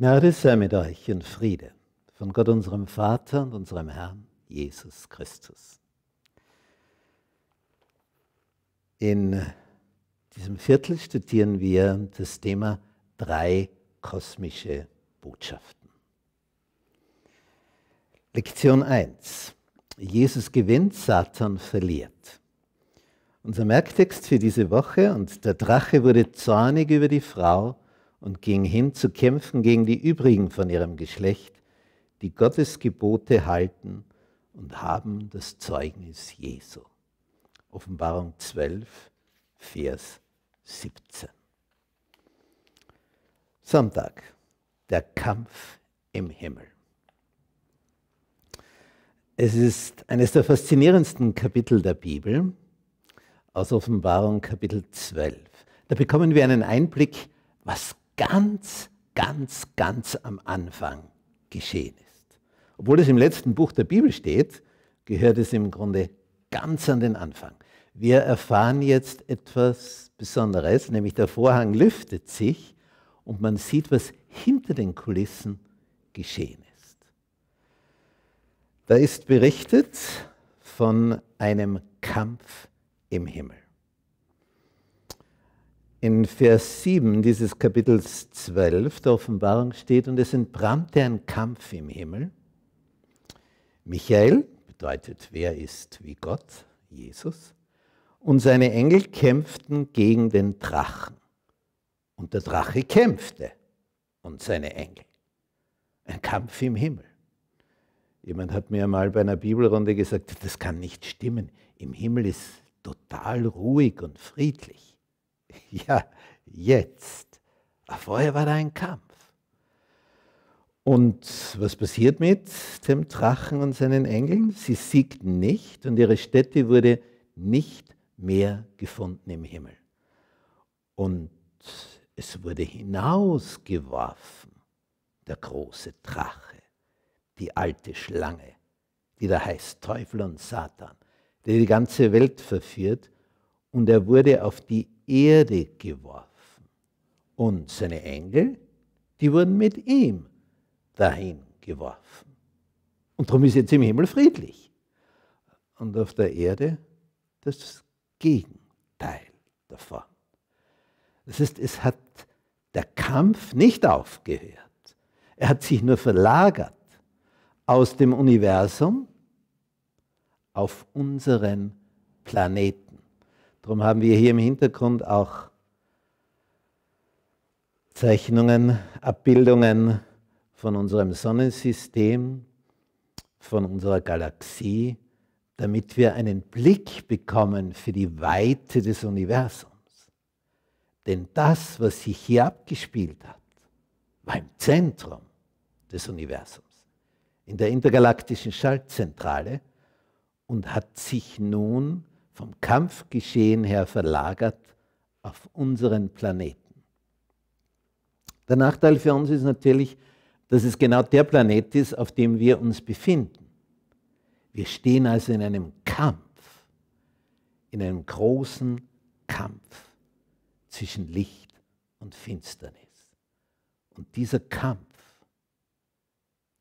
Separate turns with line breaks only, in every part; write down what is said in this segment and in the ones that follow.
Gnade sei mit euch und Friede von Gott unserem Vater und unserem Herrn Jesus Christus. In diesem Viertel studieren wir das Thema drei kosmische Botschaften. Lektion 1. Jesus gewinnt, Satan verliert. Unser Merktext für diese Woche und der Drache wurde zornig über die Frau, und ging hin zu kämpfen gegen die übrigen von ihrem Geschlecht, die Gottes Gebote halten und haben das Zeugnis Jesu. Offenbarung 12, Vers 17. Sonntag, der Kampf im Himmel. Es ist eines der faszinierendsten Kapitel der Bibel, aus Offenbarung Kapitel 12. Da bekommen wir einen Einblick, was ganz, ganz, ganz am Anfang geschehen ist. Obwohl es im letzten Buch der Bibel steht, gehört es im Grunde ganz an den Anfang. Wir erfahren jetzt etwas Besonderes, nämlich der Vorhang lüftet sich und man sieht, was hinter den Kulissen geschehen ist. Da ist berichtet von einem Kampf im Himmel in Vers 7 dieses Kapitels 12 der Offenbarung steht, und es entbrannte ein Kampf im Himmel. Michael bedeutet, wer ist wie Gott? Jesus. Und seine Engel kämpften gegen den Drachen. Und der Drache kämpfte und seine Engel. Ein Kampf im Himmel. Jemand hat mir mal bei einer Bibelrunde gesagt, das kann nicht stimmen. Im Himmel ist total ruhig und friedlich. Ja, jetzt. Vorher war da ein Kampf. Und was passiert mit dem Drachen und seinen Engeln? Sie siegten nicht und ihre Stätte wurde nicht mehr gefunden im Himmel. Und es wurde hinausgeworfen, der große Drache, die alte Schlange, die da heißt Teufel und Satan, der die ganze Welt verführt. Und er wurde auf die Erde geworfen. Und seine Engel, die wurden mit ihm dahin geworfen. Und darum ist jetzt im Himmel friedlich. Und auf der Erde das Gegenteil davon. Das heißt, es hat der Kampf nicht aufgehört. Er hat sich nur verlagert aus dem Universum auf unseren Planeten. Darum haben wir hier im Hintergrund auch Zeichnungen, Abbildungen von unserem Sonnensystem, von unserer Galaxie, damit wir einen Blick bekommen für die Weite des Universums. Denn das, was sich hier abgespielt hat, war im Zentrum des Universums, in der intergalaktischen Schaltzentrale und hat sich nun vom Kampfgeschehen her verlagert auf unseren Planeten. Der Nachteil für uns ist natürlich, dass es genau der Planet ist, auf dem wir uns befinden. Wir stehen also in einem Kampf, in einem großen Kampf zwischen Licht und Finsternis. Und dieser Kampf,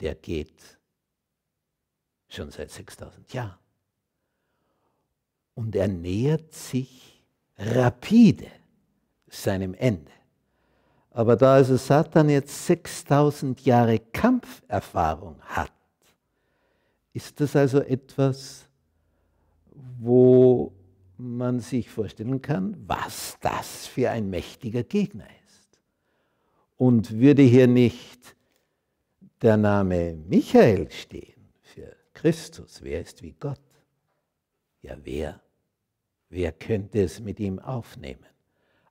der geht schon seit 6000 Jahren und er nähert sich rapide seinem Ende. Aber da also Satan jetzt 6000 Jahre Kampferfahrung hat, ist das also etwas, wo man sich vorstellen kann, was das für ein mächtiger Gegner ist. Und würde hier nicht der Name Michael stehen für Christus, wer ist wie Gott? Ja, wer Wer könnte es mit ihm aufnehmen?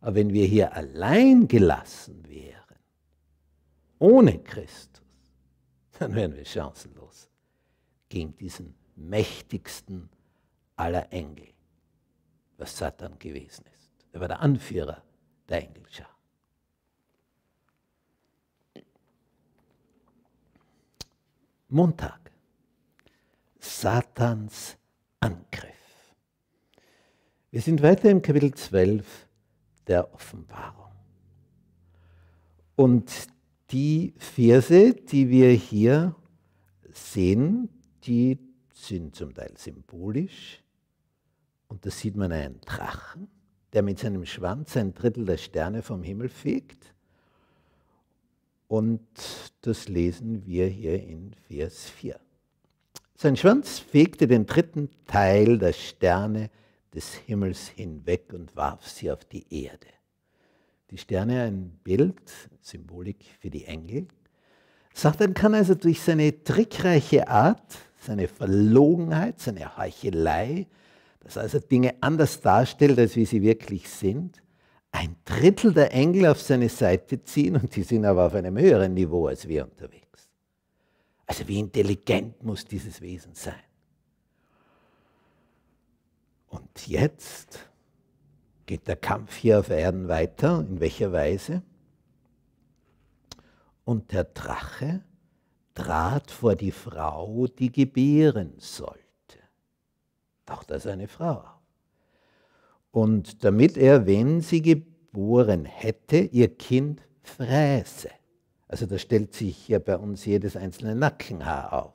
Aber wenn wir hier allein gelassen wären, ohne Christus, dann wären wir chancenlos gegen diesen mächtigsten aller Engel, was Satan gewesen ist. Er war der Anführer der Engelschar. Montag. Satans Angriff. Wir sind weiter im Kapitel 12 der Offenbarung. Und die Verse, die wir hier sehen, die sind zum Teil symbolisch. Und da sieht man einen Drachen, der mit seinem Schwanz ein Drittel der Sterne vom Himmel fegt. Und das lesen wir hier in Vers 4. Sein Schwanz fegte den dritten Teil der Sterne des Himmels hinweg und warf sie auf die Erde. Die Sterne, ein Bild, Symbolik für die Engel. Satan kann also durch seine trickreiche Art, seine Verlogenheit, seine Heuchelei, dass er also Dinge anders darstellt, als wie sie wirklich sind, ein Drittel der Engel auf seine Seite ziehen und die sind aber auf einem höheren Niveau als wir unterwegs. Also wie intelligent muss dieses Wesen sein? Und jetzt geht der Kampf hier auf Erden weiter, in welcher Weise? Und der Drache trat vor die Frau, die gebären sollte. Auch das ist eine Frau. Und damit er, wenn sie geboren hätte, ihr Kind fräse. Also da stellt sich ja bei uns jedes einzelne Nackenhaar auf.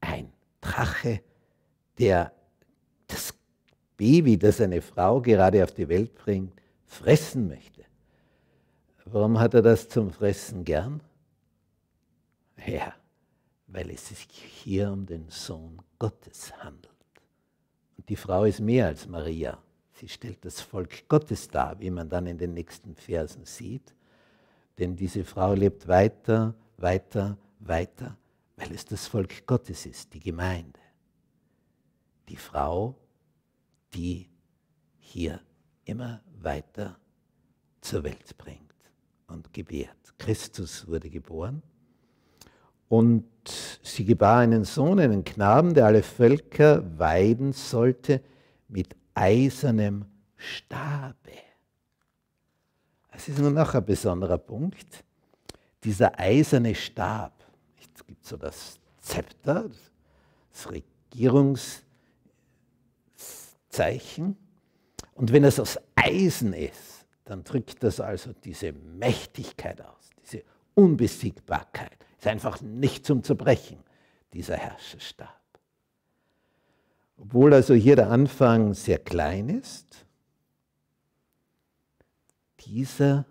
Ein Drache, der das Baby, das eine Frau gerade auf die Welt bringt, fressen möchte. Warum hat er das zum Fressen gern? Ja, weil es sich hier um den Sohn Gottes handelt. Und die Frau ist mehr als Maria. Sie stellt das Volk Gottes dar, wie man dann in den nächsten Versen sieht. Denn diese Frau lebt weiter, weiter, weiter, weil es das Volk Gottes ist, die Gemeinde die Frau, die hier immer weiter zur Welt bringt und gebärt. Christus wurde geboren und sie gebar einen Sohn, einen Knaben, der alle Völker weiden sollte mit eisernem Stabe. Es ist nur noch ein besonderer Punkt, dieser eiserne Stab. Es gibt so das Zepter, das Regierungs Zeichen. Und wenn es aus Eisen ist, dann drückt das also diese Mächtigkeit aus, diese Unbesiegbarkeit. Ist einfach nicht zum Zerbrechen, dieser Herrscherstab. Obwohl also hier der Anfang sehr klein ist, dieser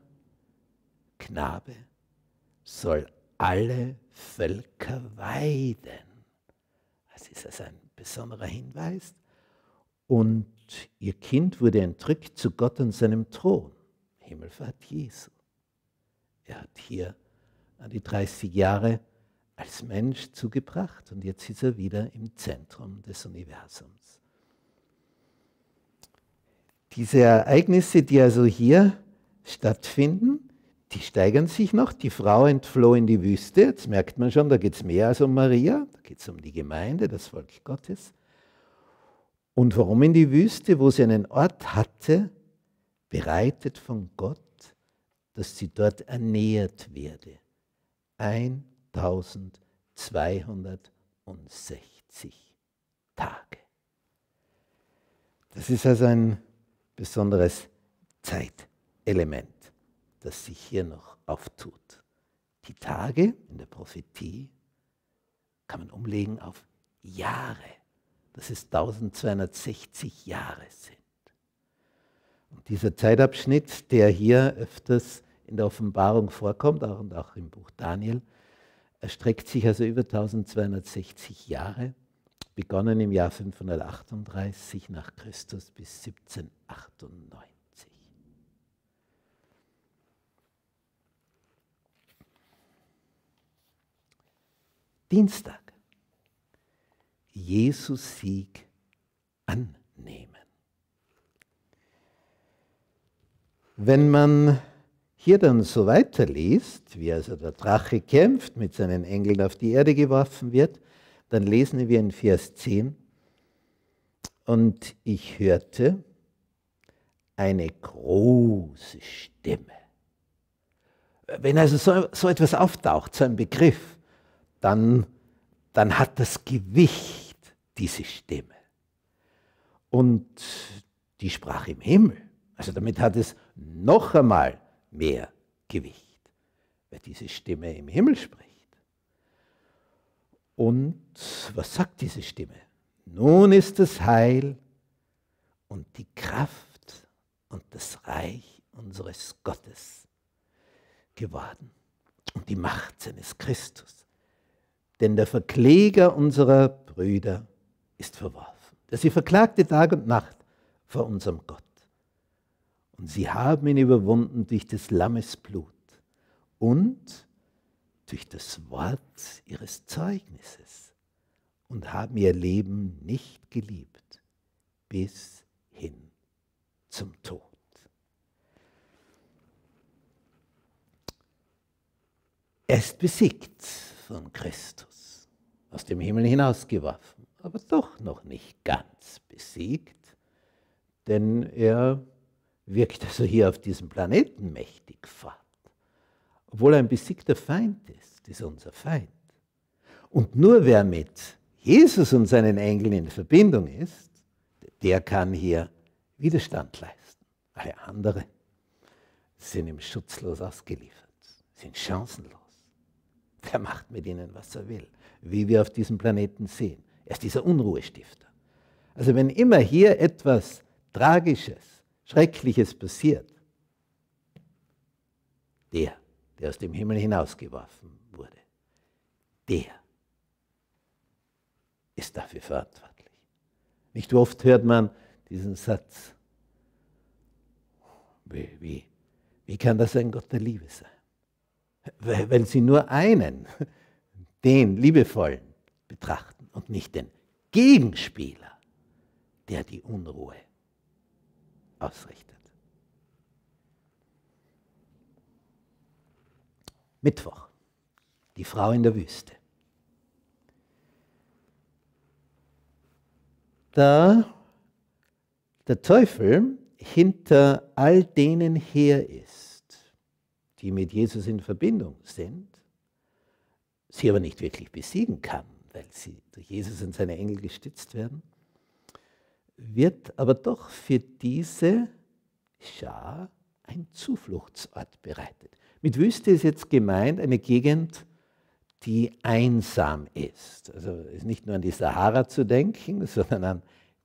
Knabe soll alle Völker weiden. Das ist also ein besonderer Hinweis und ihr Kind wurde entrückt zu Gott und seinem Thron. Himmelfahrt Jesu. Er hat hier an die 30 Jahre als Mensch zugebracht und jetzt ist er wieder im Zentrum des Universums. Diese Ereignisse, die also hier stattfinden, die steigern sich noch. Die Frau entfloh in die Wüste. Jetzt merkt man schon, da geht es mehr als um Maria, da geht es um die Gemeinde, das Volk Gottes. Und warum in die Wüste, wo sie einen Ort hatte, bereitet von Gott, dass sie dort ernährt werde. 1260 Tage. Das ist also ein besonderes Zeitelement, das sich hier noch auftut. Die Tage in der Prophetie kann man umlegen auf Jahre dass es 1260 Jahre sind. Und dieser Zeitabschnitt, der hier öfters in der Offenbarung vorkommt, auch und auch im Buch Daniel, erstreckt sich also über 1260 Jahre, begonnen im Jahr 538 nach Christus bis 1798. Dienstag. Jesus Sieg annehmen. Wenn man hier dann so weiterliest, wie also der Drache kämpft, mit seinen Engeln auf die Erde geworfen wird, dann lesen wir in Vers 10, und ich hörte eine große Stimme. Wenn also so, so etwas auftaucht, so ein Begriff, dann, dann hat das Gewicht diese Stimme. Und die sprach im Himmel. Also damit hat es noch einmal mehr Gewicht, weil diese Stimme im Himmel spricht. Und was sagt diese Stimme? Nun ist das Heil und die Kraft und das Reich unseres Gottes geworden und die Macht seines Christus. Denn der Verkläger unserer Brüder ist verworfen. Dass sie verklagte Tag und Nacht vor unserem Gott. Und sie haben ihn überwunden durch des Lammes Blut und durch das Wort ihres Zeugnisses und haben ihr Leben nicht geliebt bis hin zum Tod. Er ist besiegt von Christus, aus dem Himmel hinausgeworfen aber doch noch nicht ganz besiegt, denn er wirkt also hier auf diesem Planeten mächtig fort, obwohl er ein besiegter Feind ist, ist unser Feind. Und nur wer mit Jesus und seinen Engeln in Verbindung ist, der kann hier Widerstand leisten. Alle anderen sind ihm schutzlos ausgeliefert, sind chancenlos. Der macht mit ihnen, was er will, wie wir auf diesem Planeten sehen. Er ist dieser Unruhestifter. Also wenn immer hier etwas Tragisches, Schreckliches passiert, der, der aus dem Himmel hinausgeworfen wurde, der ist dafür verantwortlich. Nicht oft hört man diesen Satz, wie, wie, wie kann das ein Gott der Liebe sein? Weil, weil sie nur einen, den liebevollen, betrachten und nicht den Gegenspieler, der die Unruhe ausrichtet. Mittwoch, die Frau in der Wüste. Da der Teufel hinter all denen her ist, die mit Jesus in Verbindung sind, sie aber nicht wirklich besiegen kann, weil sie durch Jesus und seine Engel gestützt werden, wird aber doch für diese Schar ein Zufluchtsort bereitet. Mit Wüste ist jetzt gemeint eine Gegend, die einsam ist. Also ist nicht nur an die Sahara zu denken, sondern an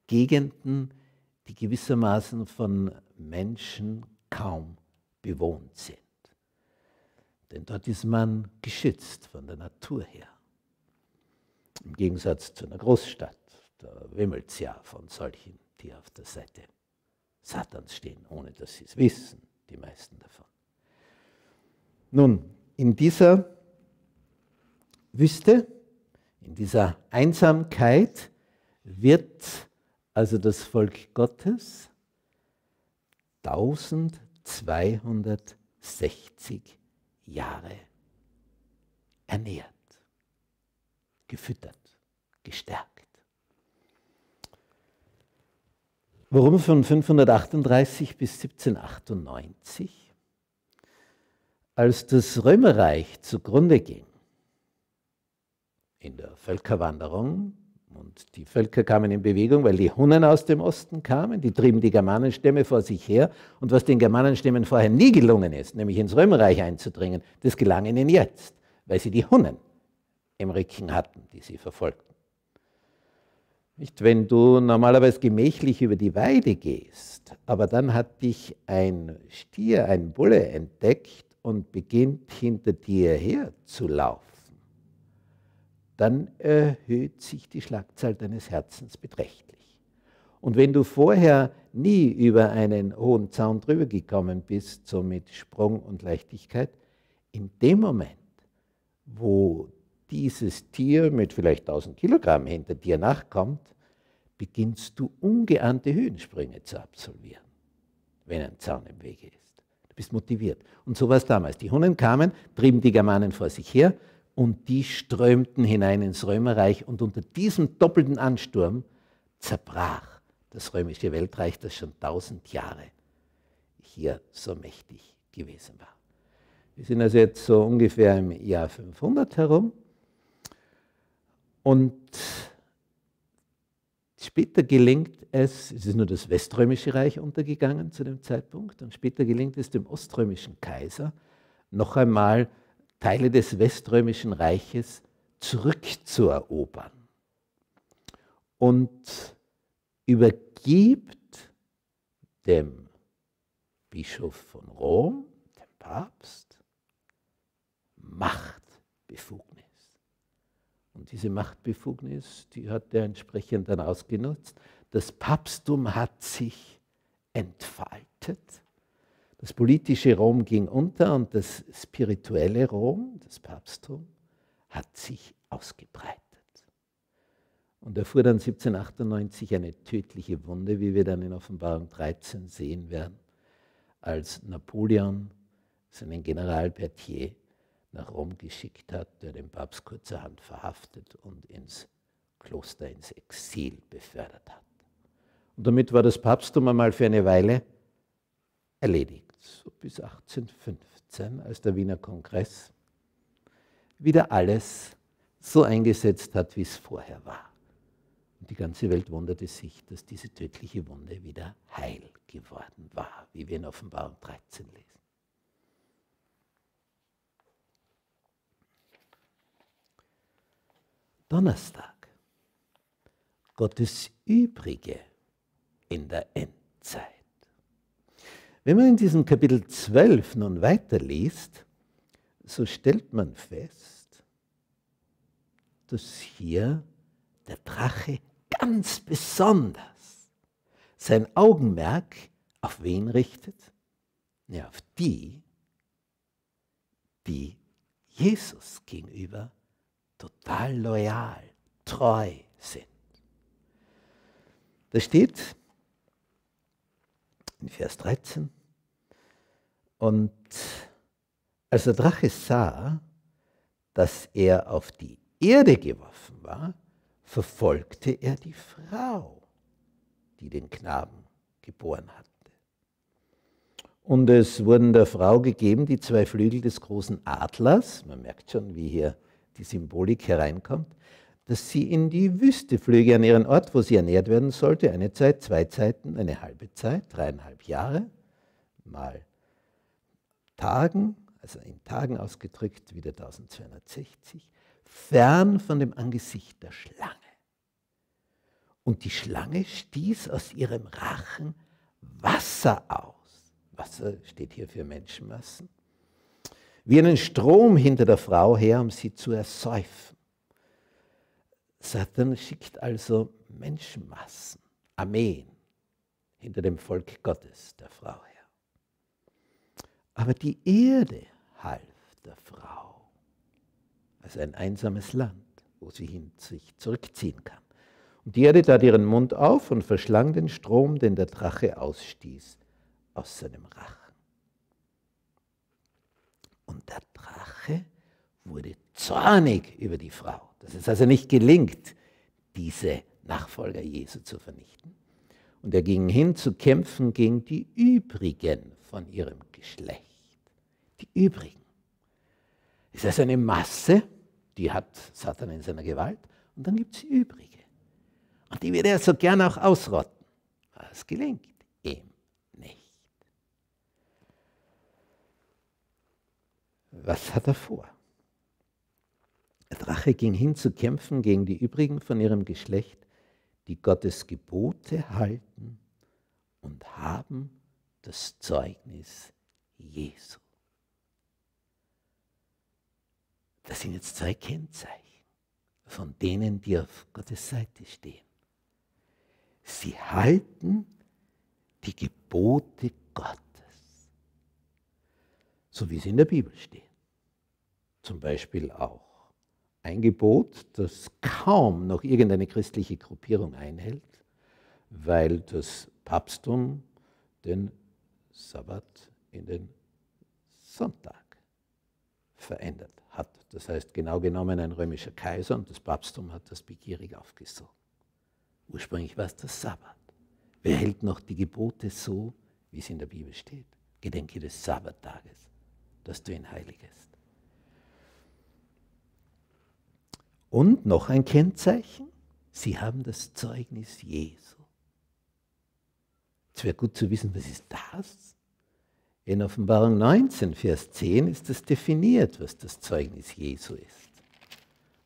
Gegenden, die gewissermaßen von Menschen kaum bewohnt sind. Denn dort ist man geschützt von der Natur her. Im Gegensatz zu einer Großstadt, da wimmelt es ja von solchen, die auf der Seite Satans stehen, ohne dass sie es wissen, die meisten davon. Nun, in dieser Wüste, in dieser Einsamkeit wird also das Volk Gottes 1260 Jahre ernährt gefüttert, gestärkt. Warum von 538 bis 1798? Als das Römerreich zugrunde ging, in der Völkerwanderung, und die Völker kamen in Bewegung, weil die Hunnen aus dem Osten kamen, die trieben die Germanenstämme vor sich her. Und was den Germanenstämmen vorher nie gelungen ist, nämlich ins Römerreich einzudringen, das gelang ihnen jetzt, weil sie die Hunnen im Rücken hatten, die sie verfolgten. Nicht, wenn du normalerweise gemächlich über die Weide gehst, aber dann hat dich ein Stier, ein Bulle entdeckt und beginnt hinter dir her zu laufen, dann erhöht sich die Schlagzahl deines Herzens beträchtlich. Und wenn du vorher nie über einen hohen Zaun drüber gekommen bist, so mit Sprung und Leichtigkeit, in dem Moment, wo dieses Tier mit vielleicht 1000 Kilogramm hinter dir nachkommt, beginnst du ungeahnte Höhensprünge zu absolvieren, wenn ein Zaun im Wege ist. Du bist motiviert. Und so war es damals. Die Hunnen kamen, trieben die Germanen vor sich her und die strömten hinein ins Römerreich und unter diesem doppelten Ansturm zerbrach das römische Weltreich, das schon 1000 Jahre hier so mächtig gewesen war. Wir sind also jetzt so ungefähr im Jahr 500 herum und später gelingt es, es ist nur das Weströmische Reich untergegangen zu dem Zeitpunkt, und später gelingt es dem oströmischen Kaiser, noch einmal Teile des weströmischen Reiches zurückzuerobern. Und übergibt dem Bischof von Rom, dem Papst, Machtbefugnis. Und diese Machtbefugnis, die hat er entsprechend dann ausgenutzt. Das Papsttum hat sich entfaltet. Das politische Rom ging unter und das spirituelle Rom, das Papsttum, hat sich ausgebreitet. Und er fuhr dann 1798 eine tödliche Wunde, wie wir dann in Offenbarung 13 sehen werden, als Napoleon seinen General Berthier nach Rom geschickt hat, der den Papst kurzerhand verhaftet und ins Kloster, ins Exil befördert hat. Und damit war das Papsttum einmal für eine Weile erledigt, so bis 1815, als der Wiener Kongress wieder alles so eingesetzt hat, wie es vorher war. Und die ganze Welt wunderte sich, dass diese tödliche Wunde wieder heil geworden war, wie wir in Offenbarung 13 lesen. Donnerstag. Gottes Übrige in der Endzeit. Wenn man in diesem Kapitel 12 nun weiterliest, so stellt man fest, dass hier der Drache ganz besonders sein Augenmerk auf wen richtet? Ja, auf die, die Jesus gegenüber total loyal, treu sind. Das steht in Vers 13. Und als der Drache sah, dass er auf die Erde geworfen war, verfolgte er die Frau, die den Knaben geboren hatte. Und es wurden der Frau gegeben die zwei Flügel des großen Adlers, man merkt schon, wie hier die Symbolik hereinkommt, dass sie in die Wüste flöge, an ihren Ort, wo sie ernährt werden sollte, eine Zeit, zwei Zeiten, eine halbe Zeit, dreieinhalb Jahre, mal Tagen, also in Tagen ausgedrückt wieder 1260, fern von dem Angesicht der Schlange. Und die Schlange stieß aus ihrem Rachen Wasser aus. Wasser steht hier für Menschenmassen. Wie einen Strom hinter der Frau her, um sie zu ersäufen. Satan schickt also Menschenmassen, Armeen, hinter dem Volk Gottes, der Frau her. Aber die Erde half der Frau, als ein einsames Land, wo sie hin sich zurückziehen kann. Und die Erde tat ihren Mund auf und verschlang den Strom, den der Drache ausstieß aus seinem Rachen. Und der Drache wurde zornig über die Frau, dass es also nicht gelingt, diese Nachfolger Jesu zu vernichten. Und er ging hin zu kämpfen gegen die übrigen von ihrem Geschlecht. Die übrigen. Es ist also eine Masse, die hat Satan in seiner Gewalt, und dann gibt es die übrige. Und die wird er so gern auch ausrotten. Aber es gelingt. was hat er vor? Der Drache ging hin zu kämpfen gegen die übrigen von ihrem Geschlecht, die Gottes Gebote halten und haben das Zeugnis Jesu. Das sind jetzt zwei Kennzeichen von denen, die auf Gottes Seite stehen. Sie halten die Gebote Gottes, so wie sie in der Bibel stehen zum Beispiel auch. Ein Gebot, das kaum noch irgendeine christliche Gruppierung einhält, weil das Papsttum den Sabbat in den Sonntag verändert hat. Das heißt, genau genommen ein römischer Kaiser und das Papsttum hat das begierig aufgesogen. Ursprünglich war es der Sabbat. Wer hält noch die Gebote so, wie es in der Bibel steht? Gedenke des Sabbattages, dass du ihn heiligest. Und noch ein Kennzeichen, sie haben das Zeugnis Jesu. Es wäre gut zu wissen, was ist das? In Offenbarung 19, Vers 10 ist das definiert, was das Zeugnis Jesu ist.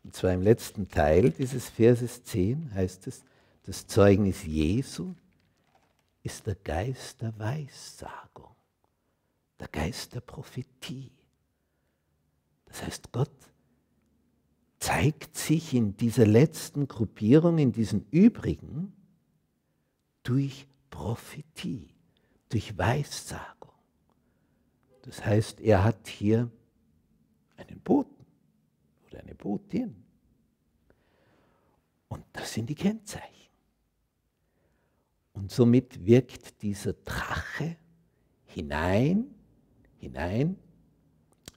Und zwar im letzten Teil dieses Verses 10 heißt es, das Zeugnis Jesu ist der Geist der Weissagung, der Geist der Prophetie. Das heißt, Gott zeigt sich in dieser letzten Gruppierung, in diesen übrigen, durch Prophetie, durch Weissagung. Das heißt, er hat hier einen Boten oder eine Botin. Und das sind die Kennzeichen. Und somit wirkt dieser Drache hinein, hinein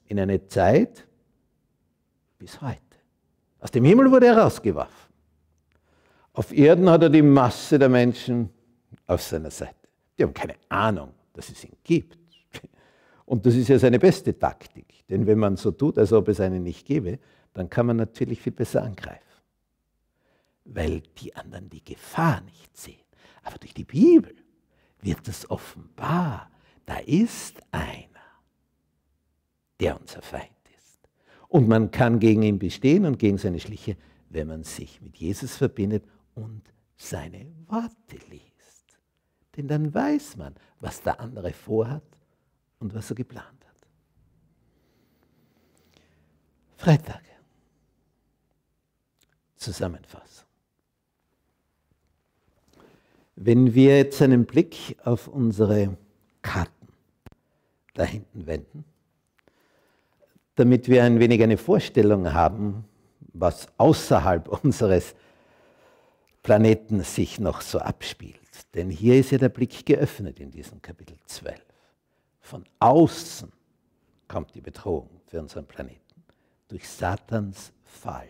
in eine Zeit bis heute. Aus dem Himmel wurde er rausgeworfen. Auf Erden hat er die Masse der Menschen auf seiner Seite. Die haben keine Ahnung, dass es ihn gibt. Und das ist ja seine beste Taktik. Denn wenn man so tut, als ob es einen nicht gäbe, dann kann man natürlich viel besser angreifen. Weil die anderen die Gefahr nicht sehen. Aber durch die Bibel wird es offenbar. Da ist einer, der unser Feind und man kann gegen ihn bestehen und gegen seine Schliche, wenn man sich mit Jesus verbindet und seine Worte liest. Denn dann weiß man, was der andere vorhat und was er geplant hat. Freitag. Zusammenfassung. Wenn wir jetzt einen Blick auf unsere Karten da hinten wenden, damit wir ein wenig eine Vorstellung haben, was außerhalb unseres Planeten sich noch so abspielt. Denn hier ist ja der Blick geöffnet in diesem Kapitel 12. Von außen kommt die Bedrohung für unseren Planeten. Durch Satans Fall,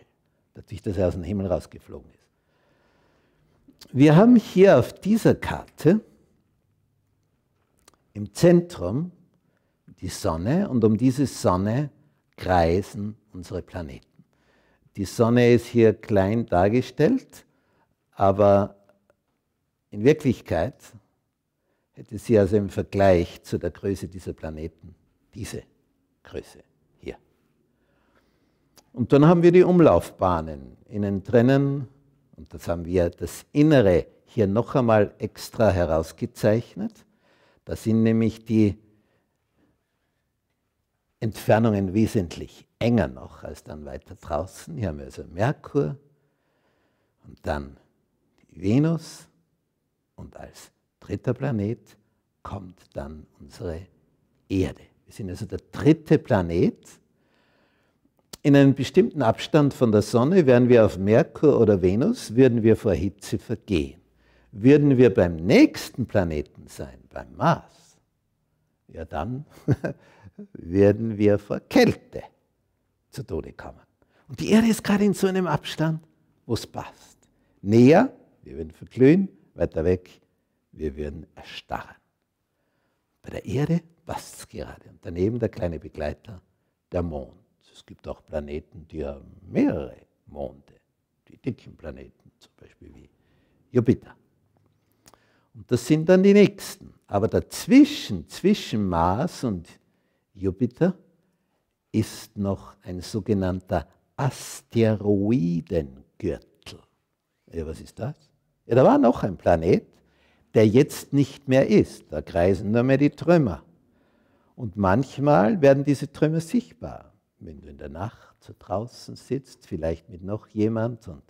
dadurch, dass er aus dem Himmel rausgeflogen ist. Wir haben hier auf dieser Karte im Zentrum die Sonne und um diese Sonne kreisen unsere Planeten. Die Sonne ist hier klein dargestellt, aber in Wirklichkeit hätte sie also im Vergleich zu der Größe dieser Planeten diese Größe hier. Und dann haben wir die Umlaufbahnen innen drinnen und das haben wir das Innere hier noch einmal extra herausgezeichnet. Da sind nämlich die Entfernungen wesentlich enger noch als dann weiter draußen. Hier haben wir also Merkur und dann die Venus und als dritter Planet kommt dann unsere Erde. Wir sind also der dritte Planet. In einem bestimmten Abstand von der Sonne wären wir auf Merkur oder Venus, würden wir vor Hitze vergehen. Würden wir beim nächsten Planeten sein, beim Mars, ja dann werden wir vor Kälte zu Tode kommen. Und die Erde ist gerade in so einem Abstand, wo es passt. Näher, wir werden verglühen, weiter weg, wir werden erstarren. Bei der Erde passt es gerade. Und daneben der kleine Begleiter, der Mond. Es gibt auch Planeten, die haben mehrere Monde. Die dicken Planeten, zum Beispiel wie Jupiter. Und das sind dann die nächsten. Aber dazwischen, zwischen Mars und Jupiter ist noch ein sogenannter Asteroidengürtel. Ja, was ist das? Ja, da war noch ein Planet, der jetzt nicht mehr ist. Da kreisen nur mehr die Trümmer. Und manchmal werden diese Trümmer sichtbar. Wenn du in der Nacht so draußen sitzt, vielleicht mit noch jemand und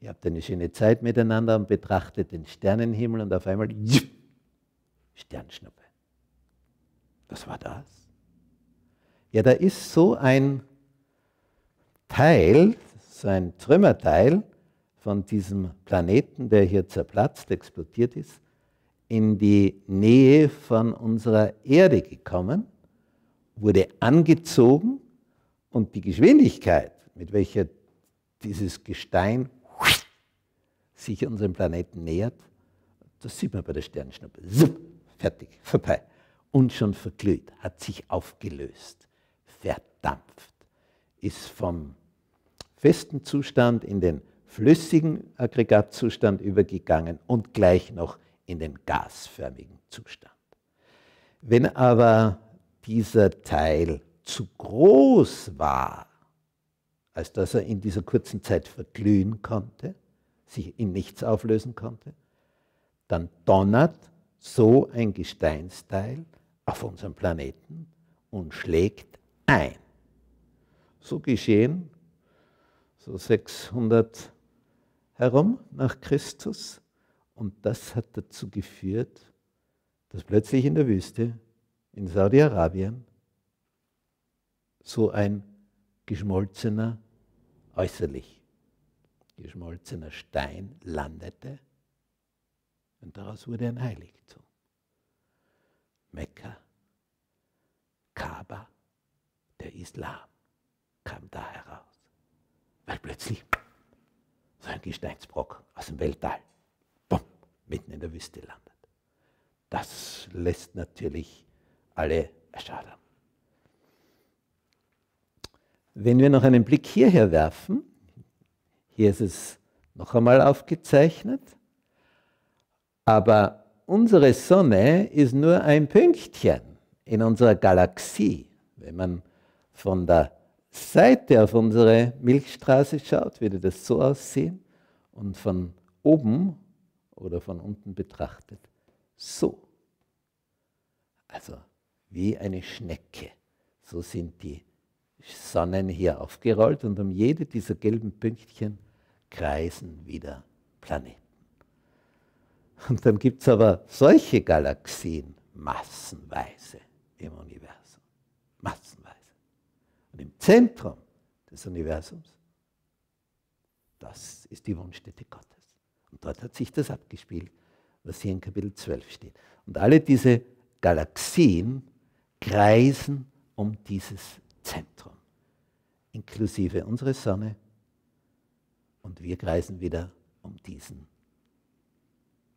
ihr habt eine schöne Zeit miteinander und betrachtet den Sternenhimmel und auf einmal Sternschnuppe. Was war das? Ja, da ist so ein Teil, so ein Trümmerteil von diesem Planeten, der hier zerplatzt, explodiert ist, in die Nähe von unserer Erde gekommen, wurde angezogen und die Geschwindigkeit, mit welcher dieses Gestein sich unserem Planeten nähert, das sieht man bei der Sternschnuppe. Zup, fertig, vorbei. Und schon verglüht, hat sich aufgelöst verdampft, ist vom festen Zustand in den flüssigen Aggregatzustand übergegangen und gleich noch in den gasförmigen Zustand. Wenn aber dieser Teil zu groß war, als dass er in dieser kurzen Zeit verglühen konnte, sich in nichts auflösen konnte, dann donnert so ein Gesteinsteil auf unserem Planeten und schlägt ein. So geschehen, so 600 herum nach Christus. Und das hat dazu geführt, dass plötzlich in der Wüste, in Saudi-Arabien, so ein geschmolzener, äußerlich geschmolzener Stein landete und daraus wurde ein Heiligtum. Mekka Islam kam da heraus, weil plötzlich so ein Gesteinsbrock aus dem Weltall bumm, mitten in der Wüste landet. Das lässt natürlich alle erschaudern. Wenn wir noch einen Blick hierher werfen, hier ist es noch einmal aufgezeichnet, aber unsere Sonne ist nur ein Pünktchen in unserer Galaxie. Wenn man von der Seite auf unsere Milchstraße schaut, würde das so aussehen und von oben oder von unten betrachtet so. Also wie eine Schnecke. So sind die Sonnen hier aufgerollt und um jede dieser gelben Pünktchen kreisen wieder Planeten. Und dann gibt es aber solche Galaxien massenweise im Universum. Massenweise. Und im Zentrum des Universums, das ist die Wohnstätte Gottes. Und dort hat sich das abgespielt, was hier in Kapitel 12 steht. Und alle diese Galaxien kreisen um dieses Zentrum, inklusive unsere Sonne. Und wir kreisen wieder um diesen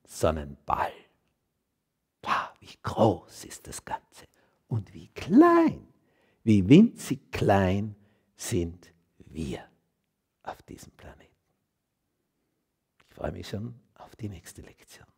Sonnenball. Wow, ah, wie groß ist das Ganze und wie klein wie winzig klein sind wir auf diesem Planeten. Ich freue mich schon auf die nächste Lektion.